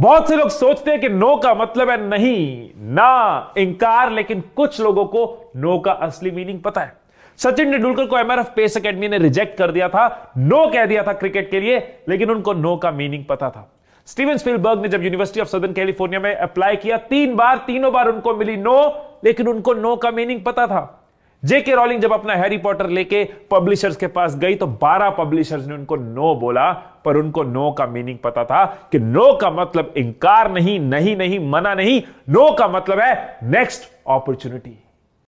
बहुत से लोग सोचते हैं कि नो का मतलब है नहीं ना इंकार लेकिन कुछ लोगों को नो का असली मीनिंग पता है सचिन तेंदुलकर को एमआरएफ पेस एकेडमी ने रिजेक्ट कर दिया था नो कह दिया था क्रिकेट के लिए लेकिन उनको नो का मीनिंग पता था स्टीवन स्पीलबर्ग ने जब यूनिवर्सिटी ऑफ सदर्न कैलिफोर्निया में अप्लाई किया तीन बार तीनों बार उनको मिली नो लेकिन उनको नो का मीनिंग पता था जेके रॉलिंग जब अपना हैरी पॉटर लेके पब्लिशर्स के पास गई तो 12 पब्लिशर्स ने उनको नो बोला पर उनको नो का मीनिंग पता था कि नो का मतलब इंकार नहीं नहीं नहीं मना नहीं नो का मतलब है नेक्स्ट अपॉर्चुनिटी